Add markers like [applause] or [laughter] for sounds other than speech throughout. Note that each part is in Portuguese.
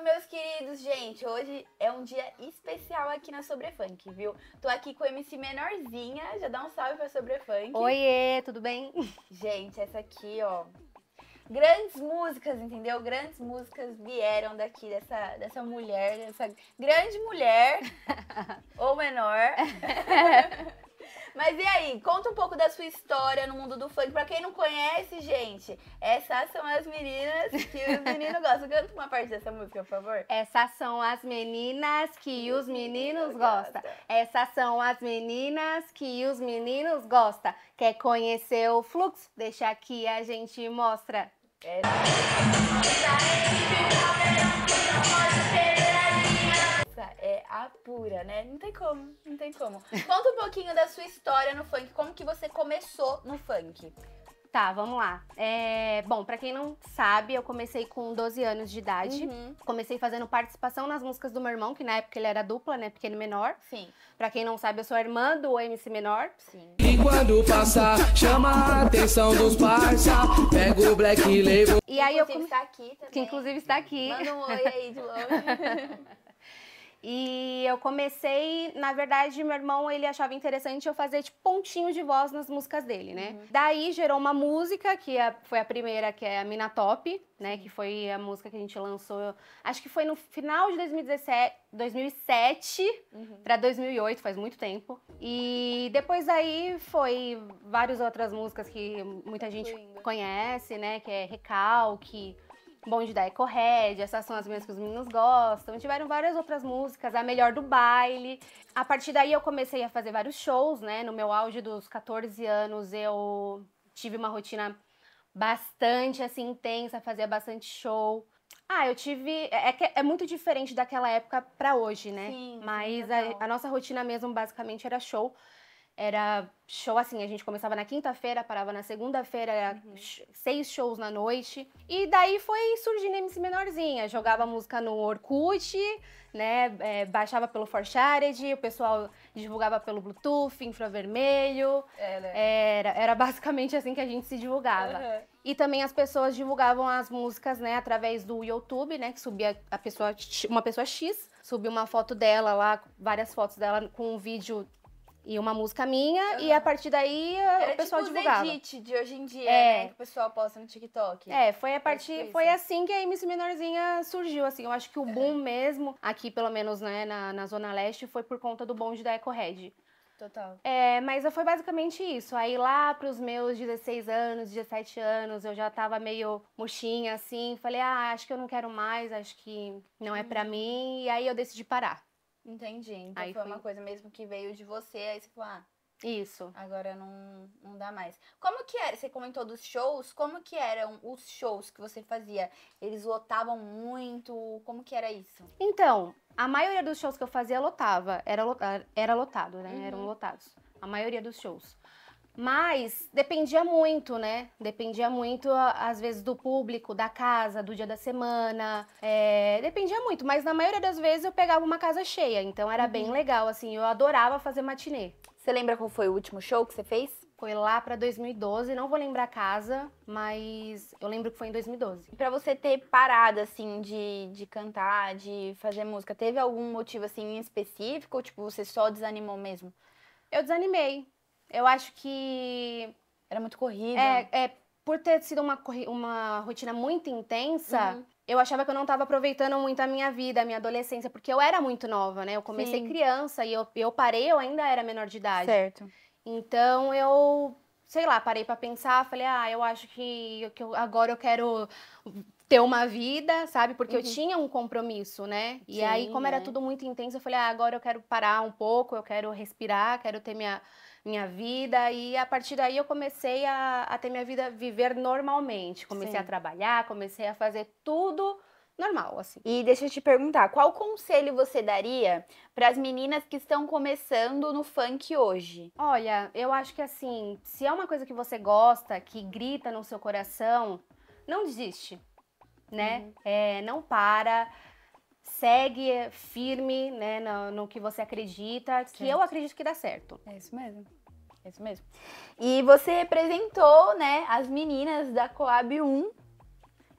Salve, meus queridos! Gente, hoje é um dia especial aqui na Sobrefunk, viu? Tô aqui com o MC Menorzinha, já dá um salve pra Sobrefunk. Oiê, tudo bem? [laughs] Gente, essa aqui, ó... Grandes músicas, entendeu? Grandes músicas vieram daqui, dessa, dessa mulher, dessa grande mulher, [laughs] ou menor. [laughs] Mas e aí, conta um pouco da sua história no mundo do funk. Pra quem não conhece, gente, essas são as meninas que os meninos [laughs] gostam. Canta uma parte dessa música, por favor. Essas são as meninas que os meninos gostam. Essas são as meninas que os meninos gostam. Quer conhecer o fluxo? Deixa aqui a gente mostra. É. a pura, né? Não tem como, não tem como. Conta um pouquinho da sua história no funk, como que você começou no funk. Tá, vamos lá. É, bom, para quem não sabe, eu comecei com 12 anos de idade. Uhum. Comecei fazendo participação nas músicas do meu irmão, que na época ele era dupla, né? Pequeno menor. Sim. Pra quem não sabe, eu sou a irmã do MC menor. Sim. E quando passar, chama a atenção dos parça. Pega o black label. E aí eu. Que está aqui também. Que inclusive está aqui. Manda um oi aí de longe. [laughs] E eu comecei, na verdade, meu irmão, ele achava interessante eu fazer tipo pontinho de voz nas músicas dele, né? Uhum. Daí gerou uma música que é, foi a primeira, que é a Mina Top, né, que foi a música que a gente lançou, acho que foi no final de 2017, 2007 uhum. para 2008, faz muito tempo. E depois aí foi várias outras músicas que muita gente Lindo. conhece, né, que é Recalque, Bonde da Ecorred, essas são as minhas que os meninos gostam. Tiveram várias outras músicas, a melhor do baile. A partir daí eu comecei a fazer vários shows, né? No meu auge dos 14 anos eu tive uma rotina bastante assim intensa, fazia bastante show. Ah, eu tive. É, é, é muito diferente daquela época para hoje, né? Sim, Mas sim, a, a nossa rotina mesmo basicamente era show. Era show assim, a gente começava na quinta-feira, parava na segunda-feira, uhum. seis shows na noite. E daí foi surgindo MC menorzinha. Jogava música no Orkut, né? É, baixava pelo Forshared, o pessoal divulgava pelo Bluetooth, infravermelho. É, né? era, era basicamente assim que a gente se divulgava. Uhum. E também as pessoas divulgavam as músicas, né, através do YouTube, né? Que subia a pessoa, uma pessoa X, subia uma foto dela lá, várias fotos dela com um vídeo e uma música minha, uhum. e a partir daí Era tipo o pessoal tipo divulgava. Era edit de hoje em dia, é. né? Que o pessoal posta no TikTok. É, foi a partir, é foi assim que a MC Menorzinha surgiu, assim. Eu acho que o boom mesmo, aqui pelo menos, né, na, na Zona Leste, foi por conta do bonde da Eco Red. Total. É, mas foi basicamente isso. Aí lá pros meus 16 anos, 17 anos, eu já tava meio murchinha, assim. Falei, ah, acho que eu não quero mais, acho que não é pra uhum. mim. E aí eu decidi parar. Entendi. Então aí foi, foi, uma coisa mesmo que veio de você, aí você falou, ah. Isso. Agora não, não dá mais. Como que era? Você comentou dos shows, como que eram os shows que você fazia? Eles lotavam muito? Como que era isso? Então, a maioria dos shows que eu fazia lotava. Era, era lotado, né? Uhum. Eram lotados. A maioria dos shows. Mas dependia muito, né? Dependia muito, às vezes, do público, da casa, do dia da semana. É, dependia muito, mas na maioria das vezes eu pegava uma casa cheia, então era uhum. bem legal, assim, eu adorava fazer matinê. Você lembra qual foi o último show que você fez? Foi lá para 2012, não vou lembrar a casa, mas eu lembro que foi em 2012. Para você ter parado assim de, de cantar, de fazer música, teve algum motivo assim específico, ou, tipo, você só desanimou mesmo? Eu desanimei. Eu acho que. Era muito corrida. É, é por ter sido uma, uma rotina muito intensa, uhum. eu achava que eu não estava aproveitando muito a minha vida, a minha adolescência, porque eu era muito nova, né? Eu comecei Sim. criança e eu, eu parei, eu ainda era menor de idade. Certo. Então eu sei lá, parei para pensar, falei, ah, eu acho que, que eu, agora eu quero ter uma vida, sabe? Porque uhum. eu tinha um compromisso, né? E Sim, aí, como era é. tudo muito intenso, eu falei, ah, agora eu quero parar um pouco, eu quero respirar, quero ter minha, minha vida. E a partir daí eu comecei a, a ter minha vida viver normalmente. Comecei Sim. a trabalhar, comecei a fazer tudo normal, assim. E deixa eu te perguntar, qual conselho você daria para as meninas que estão começando no funk hoje? Olha, eu acho que assim, se é uma coisa que você gosta, que grita no seu coração, não desiste né? Uhum. É, não para, segue firme né, no, no que você acredita, certo. que eu acredito que dá certo. É isso mesmo. É isso mesmo. E você representou, né, as meninas da Coab 1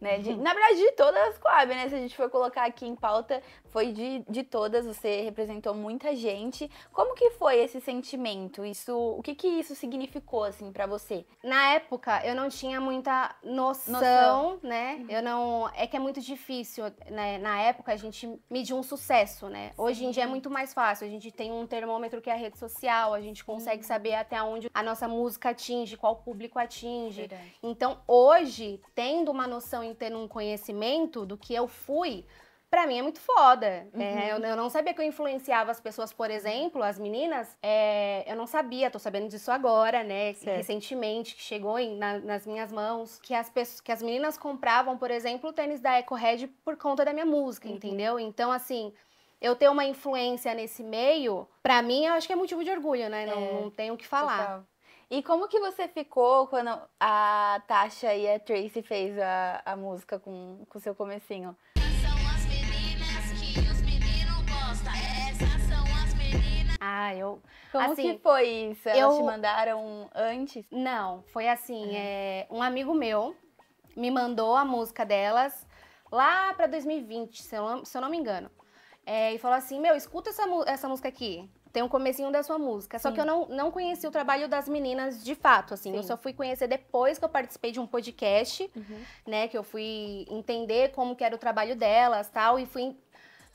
né? De, uhum. na verdade, de todas as Coab, né? Se a gente for colocar aqui em pauta, foi de, de todas, você representou muita gente. Como que foi esse sentimento? Isso, o que que isso significou, assim, para você? Na época, eu não tinha muita noção, noção. né? Uhum. Eu não... É que é muito difícil, né? Na época, a gente mediu um sucesso, né? Sim. Hoje em dia é muito mais fácil. A gente tem um termômetro que é a rede social, a gente consegue uhum. saber até onde a nossa música atinge, qual público atinge. Verdade. Então, hoje, tendo uma noção tendo um conhecimento do que eu fui, para mim é muito foda. É, uhum. É, eu, eu, não sabia que eu influenciava as pessoas, por exemplo, as meninas. É, eu não sabia, tô sabendo disso agora, né? Certo. Recentemente, que chegou em, na, nas minhas mãos. Que as, pessoas, que as meninas compravam, por exemplo, o tênis da EcoRed por conta da minha música, uhum. entendeu? Então, assim, eu ter uma influência nesse meio, para mim, eu acho que é motivo de orgulho, né? Não, é, não tenho o que falar. Total. E como que você ficou quando a Tasha e a Tracy fez a, a música com o seu comecinho? Ah, eu. Como assim, que foi isso? Elas eu... te mandaram antes? Não, foi assim. Uhum. É, um amigo meu me mandou a música delas lá para 2020, se eu, não, se eu não me engano. É, e falou assim: Meu, escuta essa, essa música aqui tem um comecinho da sua música. Sim. Só que eu não, não conheci o trabalho das meninas de fato, assim. Sim. Eu só fui conhecer depois que eu participei de um podcast, uhum. né? Que eu fui entender como que era o trabalho delas, tal. E fui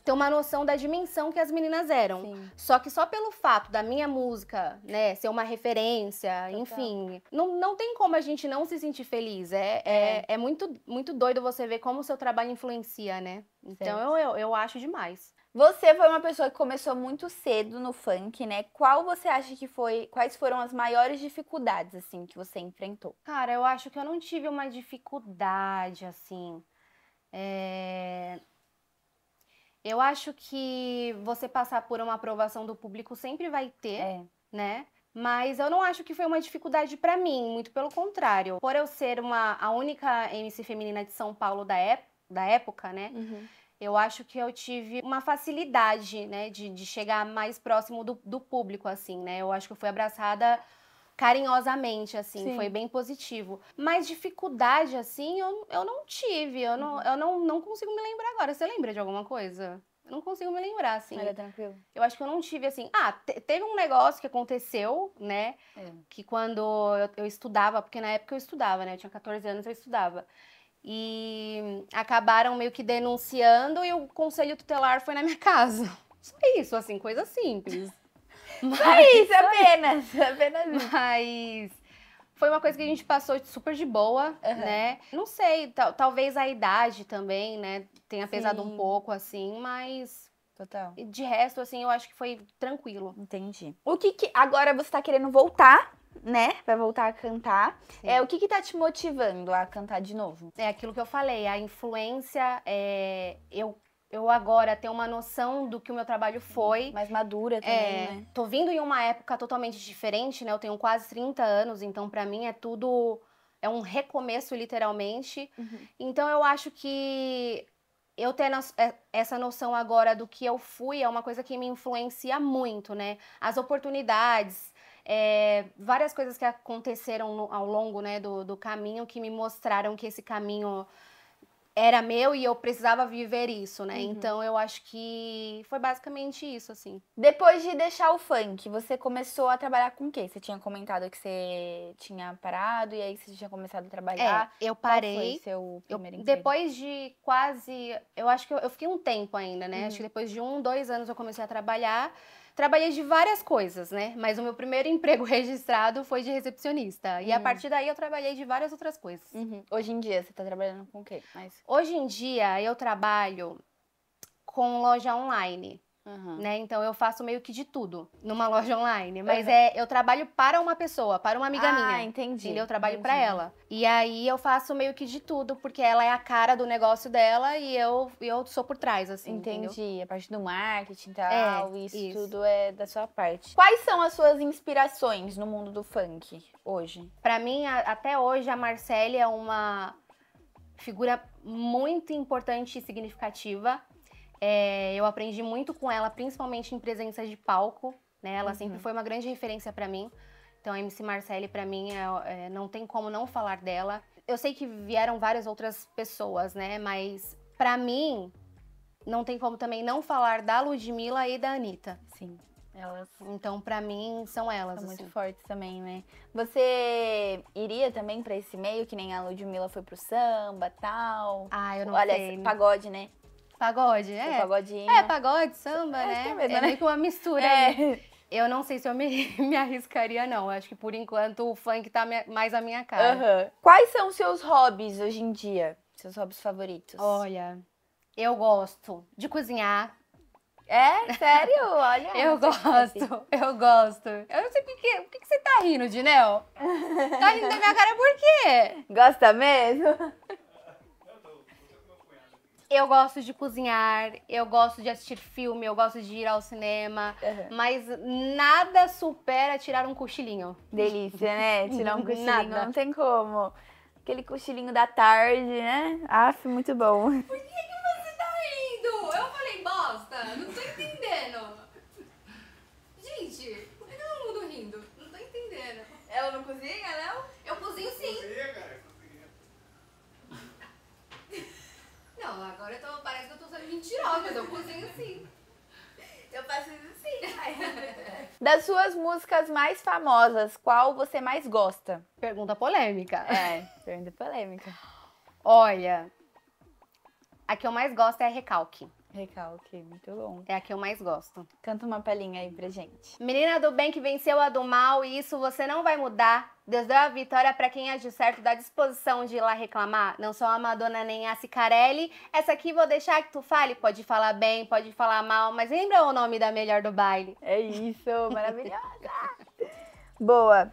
ter uma noção da dimensão que as meninas eram. Sim. Só que só pelo fato da minha música, né, ser uma referência, Total. enfim, não, não tem como a gente não se sentir feliz. É, é, é. é muito, muito doido você ver como o seu trabalho influencia, né? Então eu, eu, eu acho demais. Você foi uma pessoa que começou muito cedo no funk, né? Qual você acha que foi, quais foram as maiores dificuldades assim que você enfrentou? Cara, eu acho que eu não tive uma dificuldade assim. É... Eu acho que você passar por uma aprovação do público sempre vai ter, é. né? Mas eu não acho que foi uma dificuldade para mim, muito pelo contrário. Por eu ser uma, a única MC feminina de São Paulo da, ep, da época, né? Uhum eu acho que eu tive uma facilidade, né, de, de chegar mais próximo do, do, público, assim, né? Eu acho que eu fui abraçada carinhosamente, assim, Sim. foi bem positivo. Mas dificuldade, assim, eu, eu não tive, eu, não, eu não, não consigo me lembrar agora. Você lembra de alguma coisa? Eu não consigo me lembrar, assim. Era tranquilo. Eu acho que eu não tive, assim... Ah, teve um negócio que aconteceu, né? É. Que quando eu, eu, estudava... Porque na época eu estudava, né? Eu tinha 14 anos, eu estudava e acabaram meio que denunciando e o conselho tutelar foi na minha casa. [laughs] Só isso, assim, coisa simples. [laughs] Mas, só isso, apenas, apenas isso. Mas foi uma coisa que a gente passou super de boa, uhum. né? Não sei, talvez a idade também, né, tenha pesado Sim. um pouco, assim, mas Total. De resto, assim, eu acho que foi tranquilo. Entendi. O que, que agora você tá querendo voltar né? Vai voltar a cantar. Sim. É, o que que tá te motivando a cantar de novo? É aquilo que eu falei, a influência, é, eu eu agora tenho uma noção do que o meu trabalho foi. Mais madura também, é, né? Tô vindo em uma época totalmente diferente, né? Eu tenho quase 30 anos, então para mim é tudo... É um recomeço, literalmente. Uhum. Então eu acho que eu ter é, essa noção agora do que eu fui é uma coisa que me influencia muito, né? As oportunidades, é, várias coisas que aconteceram ao longo né, do, do caminho que me mostraram que esse caminho era meu e eu precisava viver isso, né? Uhum. Então eu acho que foi basicamente isso, assim. Depois de deixar o funk, você começou a trabalhar com o quê? Você tinha comentado que você tinha parado e aí você tinha começado a trabalhar. É, eu parei. seu primeiro eu, Depois de quase. Eu acho que eu, eu fiquei um tempo ainda, né? Uhum. Acho que depois de um, dois anos eu comecei a trabalhar. Trabalhei de várias coisas, né? Mas o meu primeiro [laughs] emprego registrado foi de recepcionista. E a uhum. partir daí eu trabalhei de várias outras coisas. Uhum. Hoje em dia, você está trabalhando com o quê? Mas... Hoje em dia eu trabalho com loja online. Uhum. Né? Então eu faço meio que de tudo numa loja online. Mas uhum. é, eu trabalho para uma pessoa, para uma amiga ah, minha. Ah, entendi. Entendeu? Eu trabalho para ela. E aí eu faço meio que de tudo, porque ela é a cara do negócio dela e eu, eu sou por trás, assim. Entendi. Entendeu? A parte do marketing e é, tal, é, isso, isso, tudo é da sua parte. Quais são as suas inspirações no mundo do funk hoje? Para mim, a, até hoje, a Marcelle é uma figura muito importante e significativa é, eu aprendi muito com ela, principalmente em presença de palco. Né? Ela uhum. sempre foi uma grande referência para mim. Então, a MC Marcelle para mim, é, é, não tem como não falar dela. Eu sei que vieram várias outras pessoas, né? Mas, para mim, não tem como também não falar da Ludmilla e da Anitta. Sim. Elas. Então, para mim, são elas. São assim. muito fortes também, né? Você iria também para esse meio, que nem a Ludmilla foi pro samba tal? Ah, eu não Olha, sei. Olha, pagode, né? Pagode, tipo é. O pagodinho. É, pagode, samba, é, né? É, mesmo, é né? meio que uma mistura. É. Aí. Eu não sei se eu me, [laughs] me arriscaria, não. Acho que por enquanto o funk tá mais a minha cara. Uhum. Quais são os seus hobbies hoje em dia? Seus hobbies favoritos? Olha, eu gosto de cozinhar. É? Sério? Olha. [laughs] eu gosto, eu gosto. Eu não sei por que, por que, que você tá rindo, Dinel? [laughs] Tá rindo da minha cara por quê? Gosta mesmo? Eu gosto de cozinhar, eu gosto de assistir filme, eu gosto de ir ao cinema, uhum. mas nada supera tirar um cochilinho. Delícia, né? [laughs] Tirar um cochilinho nada. não tem como. Aquele cochilinho da tarde, né? Aff, muito bom. Por que, que você tá rindo? Eu falei bosta, não tem eu cozinho sim. Eu faço isso sim. [laughs] Das suas músicas mais famosas, qual você mais gosta? Pergunta polêmica. É, pergunta polêmica. Olha, a que eu mais gosto é a Recalque. Recalque, muito bom. É a que eu mais gosto. Canta uma pelinha aí pra gente. Menina do bem que venceu a do mal e isso você não vai mudar. Deus deu a vitória para quem age certo, dá disposição de ir lá reclamar. Não sou a Madonna nem a Cicarelli. Essa aqui vou deixar que tu fale. Pode falar bem, pode falar mal, mas lembra o nome da melhor do baile. É isso, maravilhosa. [laughs] Boa.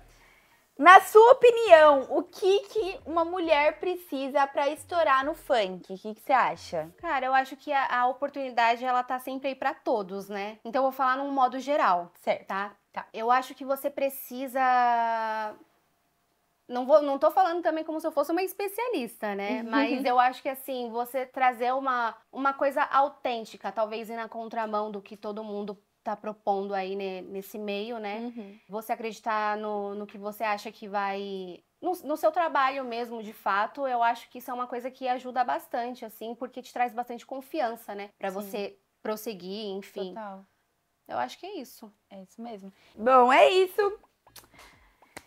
Na sua opinião, o que, que uma mulher precisa para estourar no funk? O que, que você acha? Cara, eu acho que a, a oportunidade ela tá sempre aí para todos, né? Então eu vou falar num modo geral, certo? Tá? Tá. Eu acho que você precisa não vou, não tô falando também como se eu fosse uma especialista, né? Uhum. Mas eu acho que assim, você trazer uma, uma coisa autêntica, talvez ir na contramão do que todo mundo está propondo aí né, nesse meio, né? Uhum. Você acreditar no, no que você acha que vai. No, no, seu trabalho mesmo, de fato, eu acho que isso é uma coisa que ajuda bastante, assim, porque te traz bastante confiança, né? Para você prosseguir, enfim. Total. Eu acho que é isso. É isso mesmo. Bom, é isso.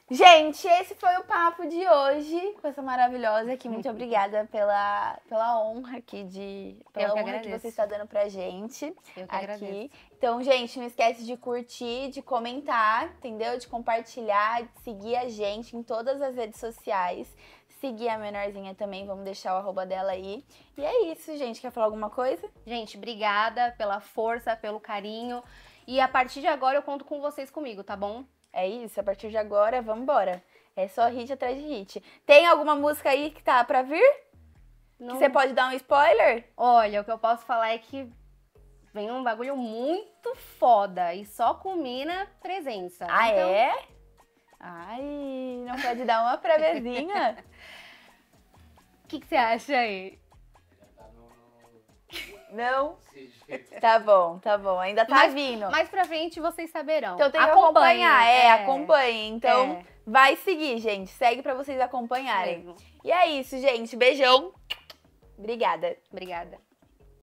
Gente, esse foi o papo de hoje com essa maravilhosa aqui. Muito obrigada pela, pela honra aqui de pela Eu honra que você está dando pra gente Eu que aqui. Agradeço. Então, gente, não esquece de curtir, de comentar, entendeu? De compartilhar, de seguir a gente em todas as redes sociais. Seguir a menorzinha também, vamos deixar o arroba dela aí. E é isso, gente. Quer falar alguma coisa? Gente, obrigada pela força, pelo carinho. E a partir de agora eu conto com vocês comigo, tá bom? é isso, a partir de agora, vamos embora. É só hit atrás de hit. Tem alguma música aí que tá pra vir? Não. Você pode dar um spoiler? Olha, o que eu posso falar é que vem um bagulho muito foda e só combina presença. Ah, é? então... é? Ai, não pode dar uma pravezinha? [laughs] O que, que você acha aí? Não? Tá bom, tá bom. Ainda tá mas, vindo. Mais pra frente vocês saberão. Então tem que acompanhar. É, é, acompanhe. Então é. vai seguir, gente. Segue pra vocês acompanharem. É. E é isso, gente. Beijão. Obrigada. Obrigada.